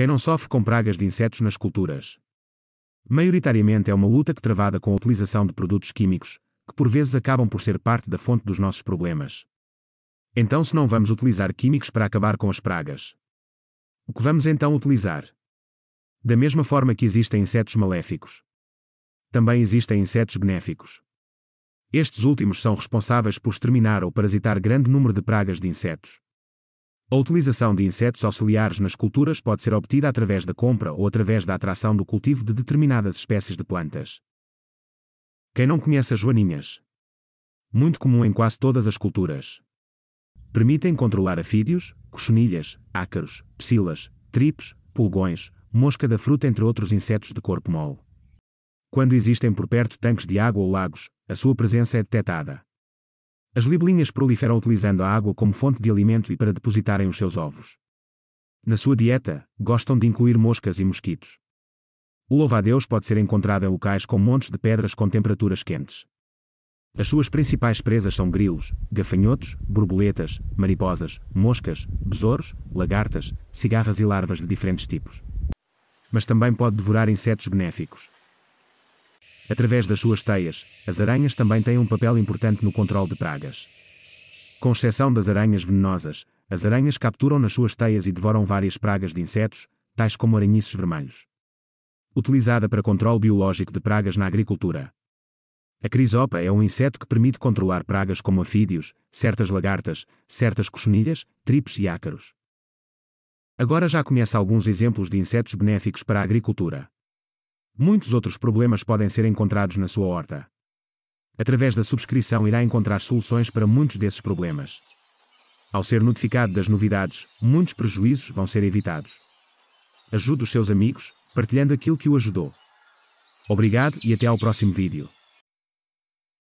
Quem não sofre com pragas de insetos nas culturas? Maioritariamente é uma luta que travada com a utilização de produtos químicos, que por vezes acabam por ser parte da fonte dos nossos problemas. Então, se não vamos utilizar químicos para acabar com as pragas, o que vamos então utilizar? Da mesma forma que existem insetos maléficos, também existem insetos benéficos. Estes últimos são responsáveis por exterminar ou parasitar grande número de pragas de insetos. A utilização de insetos auxiliares nas culturas pode ser obtida através da compra ou através da atração do cultivo de determinadas espécies de plantas. Quem não conhece as joaninhas? Muito comum em quase todas as culturas. Permitem controlar afídeos, cochonilhas, ácaros, psilas, tripes, pulgões, mosca da fruta entre outros insetos de corpo mole. Quando existem por perto tanques de água ou lagos, a sua presença é detectada. As libelinhas proliferam utilizando a água como fonte de alimento e para depositarem os seus ovos. Na sua dieta, gostam de incluir moscas e mosquitos. O louva-a-Deus pode ser encontrado em locais com montes de pedras com temperaturas quentes. As suas principais presas são grilos, gafanhotos, borboletas, mariposas, moscas, besouros, lagartas, cigarras e larvas de diferentes tipos. Mas também pode devorar insetos benéficos. Através das suas teias, as aranhas também têm um papel importante no controle de pragas. Com exceção das aranhas venenosas, as aranhas capturam nas suas teias e devoram várias pragas de insetos, tais como aranhices vermelhos. Utilizada para controle biológico de pragas na agricultura. A crisopa é um inseto que permite controlar pragas como afídeos, certas lagartas, certas cochonilhas, tripes e ácaros. Agora já conhece alguns exemplos de insetos benéficos para a agricultura. Muitos outros problemas podem ser encontrados na sua horta. Através da subscrição irá encontrar soluções para muitos desses problemas. Ao ser notificado das novidades, muitos prejuízos vão ser evitados. Ajude os seus amigos, partilhando aquilo que o ajudou. Obrigado e até ao próximo vídeo.